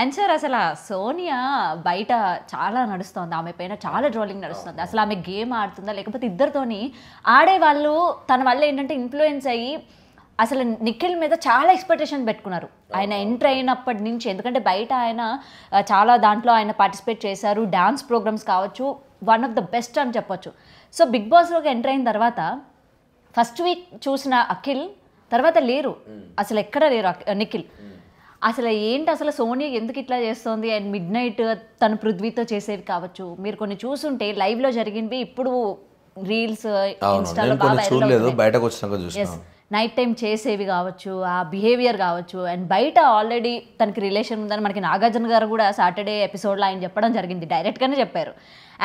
And sir అసలు సోనియా బయట చాలా నడుస్తుంది ఆమె పైన చాలా ట్రోలింగ్ నడుస్తుంది అసలు ఆమె గేమ్ ఆడుతుందా లేకపోతే ఇద్దరితోని ఆడే వాళ్ళు తన వల్ల ఏంటంటే ఇన్ఫ్లుయెన్స్ అయ్యి అసలు నిఖిల్ మీద చాలా ఎక్స్పెక్టేషన్ పెట్టుకున్నారు ఆయన ఎంటర్ అయినప్పటి నుంచి ఎందుకంటే బయట ఆయన చాలా దాంట్లో ఆయన పార్టిసిపేట్ చేశారు డ్యాన్స్ ప్రోగ్రామ్స్ కావచ్చు వన్ ఆఫ్ ద బెస్ట్ అని చెప్పొచ్చు సో బిగ్ బాస్లోకి ఎంటర్ అయిన తర్వాత ఫస్ట్ వీక్ చూసిన అఖిల్ తర్వాత లేరు అసలు ఎక్కడ లేరు నిఖిల్ అసలు ఏంటి అసలు సోనియా ఎందుకు ఇట్లా చేస్తుంది అండ్ మిడ్ నైట్ తను పృథ్వీతో చేసేవి కావచ్చు మీరు కొన్ని చూసుంటే లో జరిగినవి ఇప్పుడు రీల్స్ ఇన్స్టాలో చూడలేదు బయటకు వచ్చినాక చూసాను నైట్ టైం చేసేవి కావచ్చు ఆ బిహేవియర్ కావచ్చు అండ్ బయట ఆల్రెడీ తనకి రిలేషన్ ఉందని మనకి నాగార్జున గారు కూడా సాటర్డే ఎపిసోడ్లో ఆయన చెప్పడం జరిగింది డైరెక్ట్గానే చెప్పారు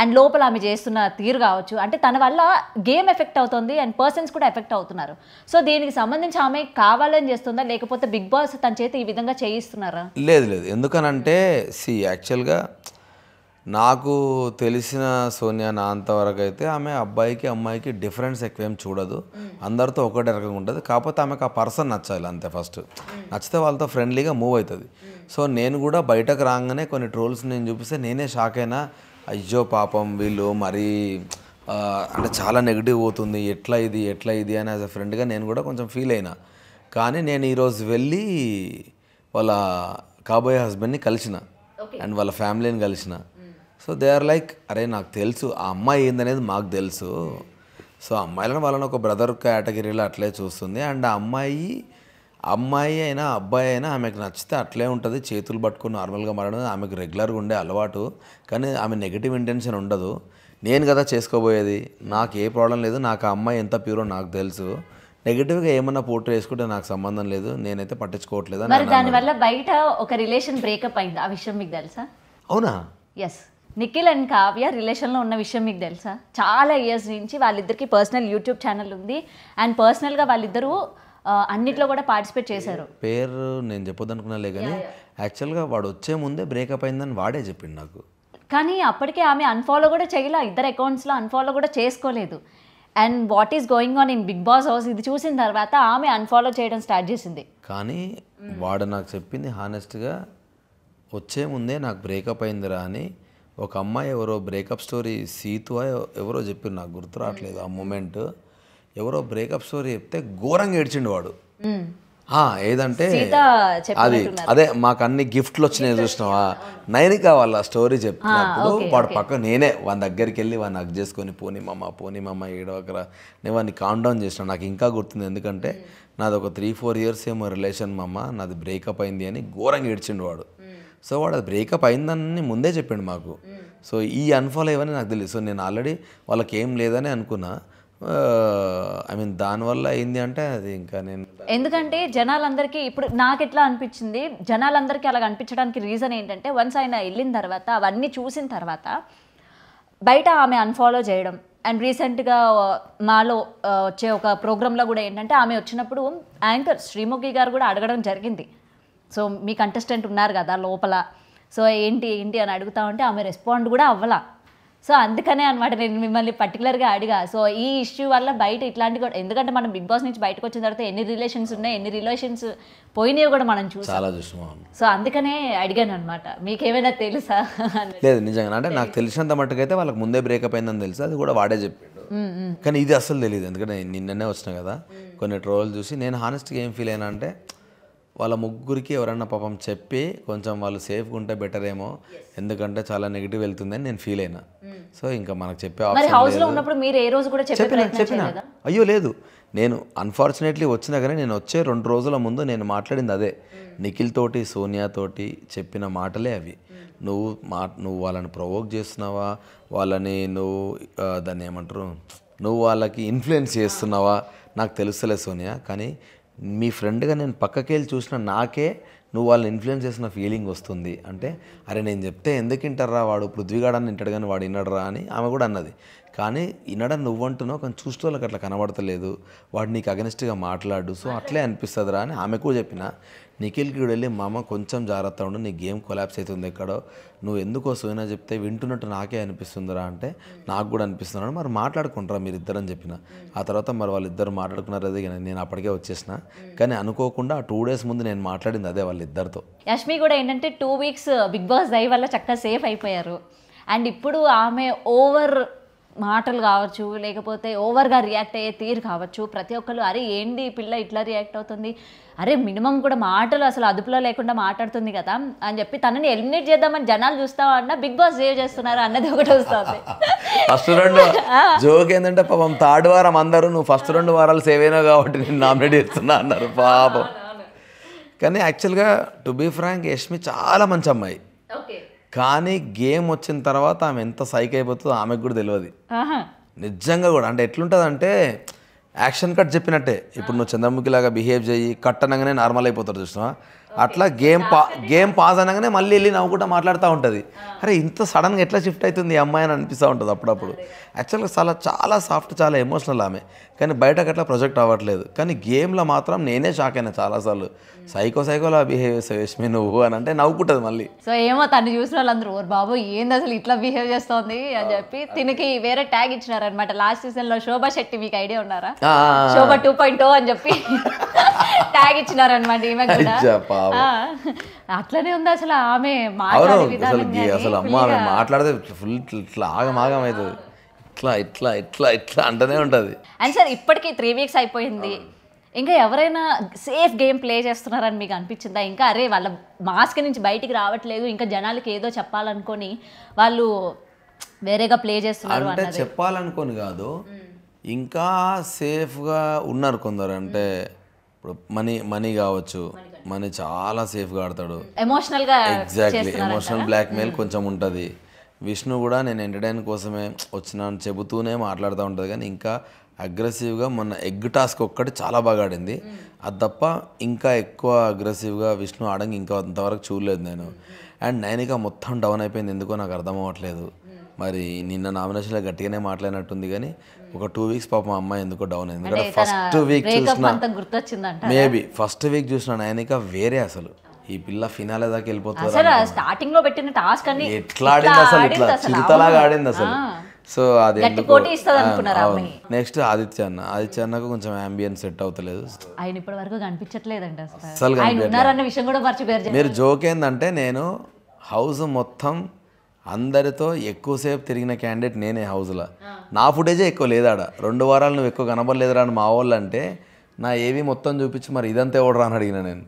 అండ్ లోపల ఆమె చేస్తున్న తీరు కావచ్చు అంటే తన వల్ల గేమ్ ఎఫెక్ట్ అవుతుంది అండ్ పర్సన్స్ కూడా ఎఫెక్ట్ అవుతున్నారు సో దీనికి సంబంధించి ఆమె కావాలని చేస్తుందా లేకపోతే బిగ్ బాస్ తన చేతి ఈ విధంగా చేయిస్తున్నారా లేదు లేదు ఎందుకనంటే సి యాక్చువల్గా నాకు తెలిసిన సోనియా నా అంతవరకు అయితే ఆమె అబ్బాయికి అమ్మాయికి డిఫరెన్స్ ఎక్కువేం చూడదు అందరితో ఒకటే రకంగా ఉంటుంది కాకపోతే ఆమెకు ఆ పర్సన్ నచ్చాలి అంతే ఫస్ట్ నచ్చితే వాళ్ళతో ఫ్రెండ్లీగా మూవ్ అవుతుంది సో నేను కూడా బయటకు రాగానే కొన్ని ట్రోల్స్ నేను చూపిస్తే నేనే షాక్ అయినా అయ్యో పాపం వీళ్ళు మరీ అంటే చాలా నెగిటివ్ పోతుంది ఎట్లా ఇది ఎట్లా ఇది అని యాజ్ అ ఫ్రెండ్గా నేను కూడా కొంచెం ఫీల్ అయినా కానీ నేను ఈరోజు వెళ్ళి వాళ్ళ కాబోయే హస్బెండ్ని కలిసిన అండ్ వాళ్ళ ఫ్యామిలీని కలిసిన సో దే ఆర్ లైక్ అరే నాకు తెలుసు ఆ అమ్మాయి ఏందనేది మాకు తెలుసు సో అమ్మాయిలను వాళ్ళని ఒక బ్రదర్ కేటగిరీలో అట్లే చూస్తుంది అండ్ ఆ అమ్మాయి అమ్మాయి అయినా అబ్బాయి అయినా ఆమెకు నచ్చితే అట్లే ఉంటుంది చేతులు పట్టుకుని నార్మల్గా మారడం ఆమెకు రెగ్యులర్గా ఉండే అలవాటు కానీ ఆమె నెగిటివ్ ఇంటెన్షన్ ఉండదు నేను కదా చేసుకోబోయేది నాకు ఏ ప్రాబ్లం లేదు నాకు ఆ అమ్మాయి ఎంత ప్యూరో నాకు తెలుసు నెగిటివ్గా ఏమన్నా పోటీ వేసుకుంటే నాకు సంబంధం లేదు నేనైతే పట్టించుకోవట్లేదు దానివల్ల బయట ఒక రిలేషన్ బ్రేకప్ అయింది ఆ విషయం మీకు తెలుసా అవునా ఎస్ నిఖిల్ అండ్ కావ్య రిలేషన్లో ఉన్న విషయం మీకు తెలుసా చాలా ఇయర్స్ నుంచి వాళ్ళిద్దరికి పర్సనల్ యూట్యూబ్ ఛానల్ ఉంది అండ్ పర్సనల్గా వాళ్ళిద్దరూ అన్నిట్లో కూడా పార్టిసిపేట్ చేశారు పేరు నేను చెప్పొద్దనుకున్నాలే కానీ యాక్చువల్గా వాడు వచ్చే ముందే బ్రేకప్ అయిందని వాడే చెప్పింది నాకు కానీ అప్పటికే ఆమె అన్ఫాలో కూడా చేయలే ఇద్దరు అకౌంట్స్లో అన్ఫాలో కూడా చేసుకోలేదు and what is going on in Bigg Boss house ఇది చూసిన తర్వాత ఆమె అన్ఫాలో చేయడం స్టార్ట్ చేసింది కానీ hmm. వాడు నాకు చెప్పింది హానెస్ట్గా వచ్చే ముందే నాకు బ్రేకప్ అయిందిరా అని ఒక అమ్మాయి ఎవరో బ్రేకప్ స్టోరీ సీతు ఎవరో చెప్పిండు నాకు గుర్తు రావట్లేదు ఆ మూమెంట్ ఎవరో బ్రేకప్ స్టోరీ చెప్తే ఘోరంగా ఏడ్చిండు వాడు ఏదంటే అది అదే మాకు అన్ని గిఫ్ట్లు వచ్చినాయి చూసినావా నైనిక వాళ్ళ స్టోరీ చెప్పినప్పుడు వాడు పక్క నేనే వాని దగ్గరికి వెళ్ళి వాడిని అగ్ చేసుకొని పోనీమమ్మ పోనీమమ్మ ఏడవకర నేను వాడిని కామ్ డౌన్ చేసిన నాకు ఇంకా గుర్తుంది ఎందుకంటే నాది ఒక త్రీ ఫోర్ ఇయర్స్ ఏమో రిలేషన్ మామ నాది బ్రేకప్ అయింది అని ఘోరంగా ఏడ్చిండు వాడు సో వాడు అది బ్రేకప్ అయిందని ముందే చెప్పాడు మాకు సో ఈ అన్ఫాలో ఏమని నాకు తెలియదు సో నేను ఆల్రెడీ వాళ్ళకి ఏం లేదని అనుకున్నా ఐ మీన్ దానివల్ల అయింది అంటే అది ఇంకా నేను ఎందుకంటే జనాలందరికీ ఇప్పుడు నాకు ఎట్లా అనిపించింది జనాలందరికీ అలాగ అనిపించడానికి రీజన్ ఏంటంటే వన్స్ ఆయన వెళ్ళిన తర్వాత అవన్నీ చూసిన తర్వాత బయట ఆమె అన్ఫాలో చేయడం అండ్ రీసెంట్గా మాలో వచ్చే ఒక ప్రోగ్రాంలో కూడా ఏంటంటే ఆమె వచ్చినప్పుడు యాంకర్ శ్రీముఖి గారు కూడా అడగడం జరిగింది సో మీ కంటెస్టెంట్ ఉన్నారు కదా లోపల సో ఏంటి ఏంటి అని అడుగుతా ఉంటే ఆమె రెస్పాండ్ కూడా అవ్వాల సో అందుకనే అనమాట నేను మిమ్మల్ని పర్టికులర్గా అడిగా సో ఈ ఇష్యూ వల్ల బయట ఇట్లాంటి కూడా ఎందుకంటే మనం బిగ్ బాస్ నుంచి బయటకు వచ్చిన తర్వాత ఎన్ని రిలేషన్స్ ఉన్నాయి ఎన్ని రిలేషన్స్ పోయినాయో కూడా మనం చూసాం సో అందుకనే అడిగాను అనమాట మీకేమైనా తెలుసా లేదు నిజంగా అంటే నాకు తెలిసినంత మట్టుకైతే వాళ్ళకి ముందే బ్రేకప్ అయిందని తెలుసు అది కూడా వాడే చెప్పాడు కానీ ఇది అసలు తెలియదు ఎందుకంటే నిన్ననే వచ్చిన కదా కొన్ని ట్రోల్ చూసి నేను హానెస్ట్గా ఏం ఫీల్ అయినా అంటే వాళ్ళ ముగ్గురికి ఎవరన్నా పాపం చెప్పి కొంచెం వాళ్ళు సేఫ్గా ఉంటే బెటర్ ఏమో ఎందుకంటే చాలా నెగిటివ్ వెళ్తుందని నేను ఫీల్ అయినా సో hmm. ఇంకా మనకు చెప్పే చెప్పిన చెప్పిన అయ్యో లేదు నేను అన్ఫార్చునేట్లీ వచ్చినా కానీ నేను వచ్చే రెండు రోజుల ముందు నేను మాట్లాడింది అదే hmm. నిఖిల్ తోటి సోనియా తోటి చెప్పిన మాటలే అవి hmm. నువ్వు మా నువ్వు వాళ్ళని ప్రొవోక్ చేస్తున్నావా వాళ్ళని నువ్వు దాన్ని ఏమంటారు నువ్వు వాళ్ళకి ఇన్ఫ్లుయెన్స్ చేస్తున్నావా నాకు తెలుస్తలే సోనియా కానీ మీ ఫ్రెండ్గా నేను వెళ్ళి చూసిన నాకే నువ్వు వాళ్ళని ఇన్ఫ్లుయెన్స్ చేసిన ఫీలింగ్ వస్తుంది అంటే అరే నేను చెప్తే ఎందుకు వింటారా వాడు పృథ్వీగాడని వింటాడు కానీ వాడు వినడరా అని ఆమె కూడా అన్నది కానీ ఈనాడ నువ్వంటున్నావు కానీ చూస్తూ వాళ్ళకి అట్లా కనబడతలేదు వాడు నీకు అగనిస్ట్గా మాట్లాడు సో అట్లే అనిపిస్తుందిరా అని ఆమెకు చెప్పిన నిఖిల్కి వెళ్ళి మామ కొంచెం జాగ్రత్త ఉండు నీ గేమ్ కొలాప్స్ అవుతుంది ఎక్కడో నువ్వు ఎందుకో సోయినా చెప్తే వింటున్నట్టు నాకే అనిపిస్తుందిరా అంటే నాకు కూడా అనిపిస్తున్నాడు మరి మాట్లాడుకుంటారా ఇద్దరని చెప్పిన ఆ తర్వాత మరి వాళ్ళిద్దరు మాట్లాడుకున్నారు అదే నేను అప్పటికే వచ్చేసిన కానీ అనుకోకుండా ఆ టూ డేస్ ముందు నేను మాట్లాడింది అదే వాళ్ళిద్దరితో యష్మి కూడా ఏంటంటే టూ వీక్స్ బిగ్ బాస్ దయ వల్ల చక్కగా సేఫ్ అయిపోయారు అండ్ ఇప్పుడు ఆమె ఓవర్ మాటలు కావచ్చు లేకపోతే ఓవర్గా రియాక్ట్ అయ్యే తీరు కావచ్చు ప్రతి ఒక్కరు అరే ఏంటి పిల్ల ఇట్లా రియాక్ట్ అవుతుంది అరే మినిమం కూడా మాటలు అసలు అదుపులో లేకుండా మాట్లాడుతుంది కదా అని చెప్పి తనని ఎలిమినేట్ చేద్దామని జనాలు చూస్తావా అన్న బిగ్ బాస్ సేవ్ చేస్తున్నారు అన్నది ఒకటి వస్తుంది ఫస్ట్ రెండు జోక్ ఏంటంటే పాపం థర్డ్ వారం అందరూ నువ్వు ఫస్ట్ రెండు వారాలు సేవ్ అయినా కాబట్టి నేను నామినేట్ చేస్తున్నా అన్నారు పాపం కానీ యాక్చువల్గా టు బీ ఫ్రాంక్ యష్మి చాలా మంచి అమ్మాయి కానీ గేమ్ వచ్చిన తర్వాత ఆమె ఎంత సైక్ అయిపోతుందో ఆమెకు కూడా తెలియదు నిజంగా కూడా అంటే ఎట్లుంటుంది అంటే యాక్షన్ కట్ చెప్పినట్టే ఇప్పుడు నువ్వు చంద్రముఖి లాగా బిహేవ్ చేయి కట్ అనగానే నార్మల్ అయిపోతారు చూసినా అట్లా గేమ్ పా గేమ్ పాజ్ అనగానే మళ్ళీ వెళ్ళి నవ్వుకుంటా మాట్లాడుతూ ఉంటుంది అరే ఇంత సడన్గా ఎట్లా షిఫ్ట్ అవుతుంది అమ్మాయి అని అనిపిస్తూ ఉంటుంది అప్పుడప్పుడు యాక్చువల్గా చాలా చాలా సాఫ్ట్ చాలా ఎమోషనల్ ఆమె కానీ బయటకు అట్లా ప్రొజెక్ట్ అవ్వట్లేదు కానీ గేమ్లో మాత్రం నేనే షాక్ అయినా చాలాసార్లు సైకో సైకోలా బిహేవ్ చేసావు నువ్వు అని అంటే నవ్వుకుంటుంది మళ్ళీ సో ఏమో తను చూసిన వాళ్ళందరూ ఓర్ బాబు ఏంది అసలు ఇట్లా బిహేవ్ చేస్తోంది అని చెప్పి తినకి వేరే ట్యాగ్ ఇచ్చినారనమాట లాస్ట్ సీజన్లో శోభా శెట్టి మీకు ఐడియా ఉన్నారా శోభా టూ పాయింట్ అని చెప్పి ట్యాగ్ ఇచ్చినారనమాట ఈమె కూడా అట్లనే ఉంది అసలు ఆమె అవును అసలు అమ్మ ఆమె మాట్లాడితే ఫుల్ ఇట్లా ఆగం ఆగం అవుతుంది ఇట్లా ఇట్లా ఇట్లా ఇట్లా అంటనే ఉంటుంది అండ్ సార్ ఇప్పటికీ త్రీ వీక్స్ అయిపోయింది ఇంకా ఎవరైనా సేఫ్ గేమ్ ప్లే చేస్తున్నారని మీకు అనిపించిందా ఇంకా అరే వాళ్ళ మాస్క్ నుంచి బయటికి రావట్లేదు ఇంకా జనాలకి ఏదో చెప్పాలనుకొని వాళ్ళు వేరేగా ప్లే చేస్తున్నారు అంటే చెప్పాలనుకొని కాదు ఇంకా సేఫ్గా ఉన్నారు కొందరు అంటే ఇప్పుడు మనీ మనీ కావచ్చు మనీ చాలా సేఫ్గా ఆడతాడు గా ఎగ్జాక్ట్లీ ఎమోషనల్ బ్లాక్మెయిల్ కొంచెం ఉంటుంది విష్ణు కూడా నేను ఎంటర్టైన్ కోసమే వచ్చిన చెబుతూనే మాట్లాడుతూ ఉంటుంది కానీ ఇంకా అగ్రెసివ్గా మొన్న ఎగ్ టాస్క్ ఒక్కటి చాలా బాగా ఆడింది hmm. అది తప్ప ఇంకా ఎక్కువ అగ్రెసివ్గా విష్ణు ఆడంగా ఇంకా అంతవరకు చూడలేదు నేను అండ్ hmm. నైనిక మొత్తం డౌన్ అయిపోయింది ఎందుకో నాకు అర్థం అవ్వట్లేదు మరి నిన్న నామినేషన్లో గట్టిగానే మాట్లాడినట్టుంది కానీ ఒక టూ వీక్స్ పాప మా అమ్మాయి ఎందుకో డౌన్ అయింది ఎందుకంటే ఫస్ట్ వీక్ చూసిన మేబీ ఫస్ట్ వీక్ చూసిన నయనిక వేరే అసలు ఈ పిల్ల ఫినాలే దాకా వెళ్ళిపోతుంది స్టార్టింగ్ లో పెట్టిన టాస్క్ అని ఎట్లా ఆడింది అసలు ఇట్లా చిరుతలాగా ఆడింది అసలు సో అది నెక్స్ట్ ఆదిత్య అన్న ఆదిత్య అన్నకు కొంచెం అంబియన్స్ సెట్ అవుతలేదు ఆయన ఇప్పటి వరకు కనిపించట్లేదండి అసలు మీరు జోక్ ఏంటంటే నేను హౌస్ మొత్తం అందరితో ఎక్కువసేపు తిరిగిన క్యాండిడేట్ నేనే హౌస్లో నా ఫుటేజే ఎక్కువ లేదాడ రెండు వారాలు నువ్వు ఎక్కువ కనబడలేదురా అని మా వాళ్ళు అంటే నా ఏవి మొత్తం చూపించి మరి ఇదంతా ఎవడరా అని అడిగిన నేను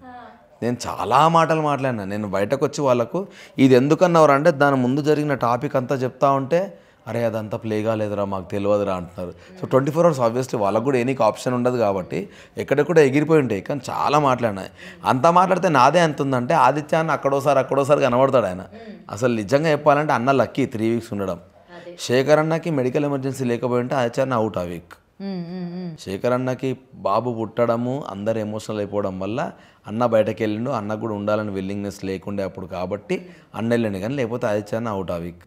నేను చాలా మాటలు మాట్లాడినా నేను బయటకు వచ్చి వాళ్ళకు ఇది ఎందుకన్నవరంటే దాని ముందు జరిగిన టాపిక్ అంతా చెప్తా ఉంటే అరే అదంతా ప్లే కాలేదురా మాకు తెలియదురా అంటున్నారు so twenty four hours obviously వాళ్ళకు కూడా ఎనీకి ఆప్షన్ ఉండదు కాబట్టి ఎక్కడెక్కడ ఎగిరిపోయి ఉంటాయి కానీ చాలా మాట్లాడినాయి అంత మాట్లాడితే నాదే ఎంత ఉందంటే ఆదిత్యాన్ని అక్కడోసారి అక్కడోసారి కనబడతాడు ఆయన అసలు నిజంగా చెప్పాలంటే అన్న లక్కీ త్రీ వీక్స్ ఉండడం శేఖర్ అన్నకి మెడికల్ ఎమర్జెన్సీ లేకపోయి ఉంటే ఆదిత్యాన్ని అవుట్ ఆ వీక్ శేఖర్ అన్నకి బాబు పుట్టడము అందరు ఎమోషనల్ అయిపోవడం వల్ల అన్న బయటకు వెళ్ళిండు అన్న కూడా ఉండాలని విల్లింగ్నెస్ లేకుండే అప్పుడు కాబట్టి అన్న వెళ్ళండి కానీ లేకపోతే ఆదిత్యాన్ని అవుట్ ఆ వీక్